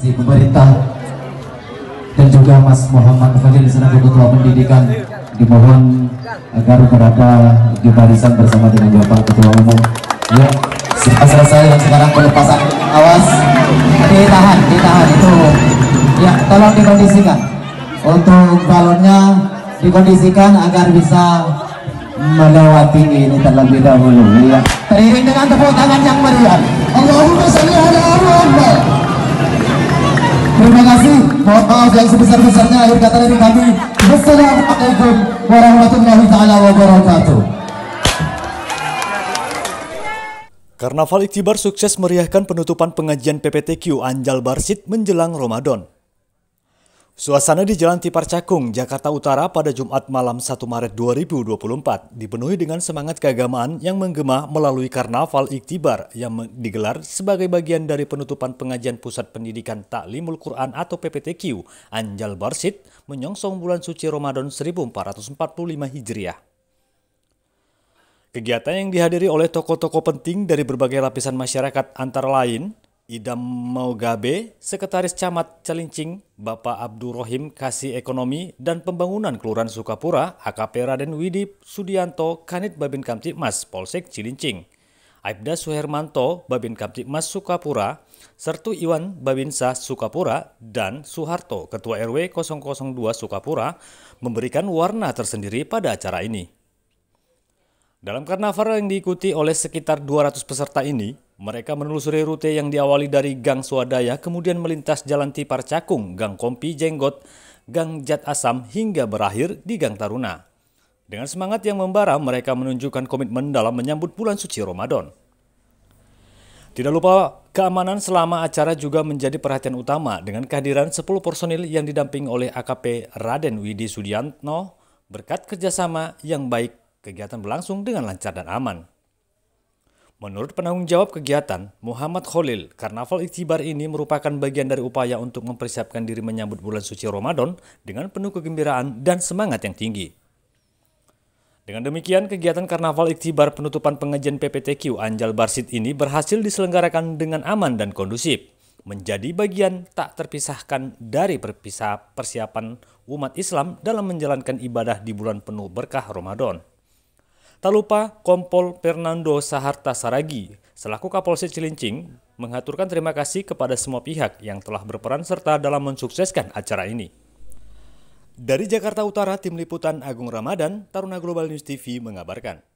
si pemerintah dan juga Mas Muhammad Fadil selaku Ketua Pendidikan dimohon agar berada di barisan bersama dengan Bapak Ketua Umum. Ya, sudah selesai dan sekarang pelepasan awas ditahan ditahan itu ya tolong dikondisikan untuk balonnya dikondisikan agar bisa melewati ini terlebih dahulu ya teriring dengan tepuk tangan yang meriah maaf yang sebesar-besarnya akhir kata dari kami Wassalamualaikum warahmatullahi taala wabarakatuh Karnaval Iktibar sukses meriahkan penutupan pengajian PPTQ Anjal Barsit menjelang Ramadan. Suasana di Jalan Tipar Cakung, Jakarta Utara pada Jumat malam 1 Maret 2024 dipenuhi dengan semangat keagamaan yang menggema melalui Karnaval Iktibar yang digelar sebagai bagian dari penutupan pengajian Pusat Pendidikan Taklimul Quran atau PPTQ Anjal Barsit menyongsong bulan suci Ramadan 1445 Hijriah. Kegiatan yang dihadiri oleh tokoh-tokoh penting dari berbagai lapisan masyarakat antara lain Idam Maugabe, Sekretaris Camat Celincing, Bapak Rohim Kasih Ekonomi dan Pembangunan Kelurahan Sukapura, AKP Raden Widi Sudianto, Kanit Babin Kamtipmas, Polsek Cilincing. Aibda Suhermanto, Babin Kamtipmas Sukapura, Sertu Iwan Babinsa Sukapura, dan Suharto, Ketua RW 002 Sukapura, memberikan warna tersendiri pada acara ini. Dalam karnaval yang diikuti oleh sekitar 200 peserta ini, mereka menelusuri rute yang diawali dari Gang Swadaya, kemudian melintas Jalan Tipar Cakung, Gang Kompi Jenggot, Gang Jat Asam, hingga berakhir di Gang Taruna. Dengan semangat yang membara, mereka menunjukkan komitmen dalam menyambut bulan suci Ramadan. Tidak lupa, keamanan selama acara juga menjadi perhatian utama dengan kehadiran 10 personil yang didamping oleh AKP Raden Widi Sudiantno berkat kerjasama yang baik, kegiatan berlangsung dengan lancar dan aman. Menurut penanggung jawab kegiatan, Muhammad Khalil, Karnaval Iktibar ini merupakan bagian dari upaya untuk mempersiapkan diri menyambut bulan suci Ramadan dengan penuh kegembiraan dan semangat yang tinggi. Dengan demikian, kegiatan Karnaval Iktibar penutupan pengajian PPTQ Anjal Barsit ini berhasil diselenggarakan dengan aman dan kondusif, menjadi bagian tak terpisahkan dari persiapan umat Islam dalam menjalankan ibadah di bulan penuh berkah Ramadan. Tak lupa Kompol Fernando Saharta Saragi selaku Kapolsek Cilincing mengaturkan terima kasih kepada semua pihak yang telah berperan serta dalam mensukseskan acara ini. Dari Jakarta Utara, Tim Liputan Agung Ramadan, Taruna Global News TV mengabarkan.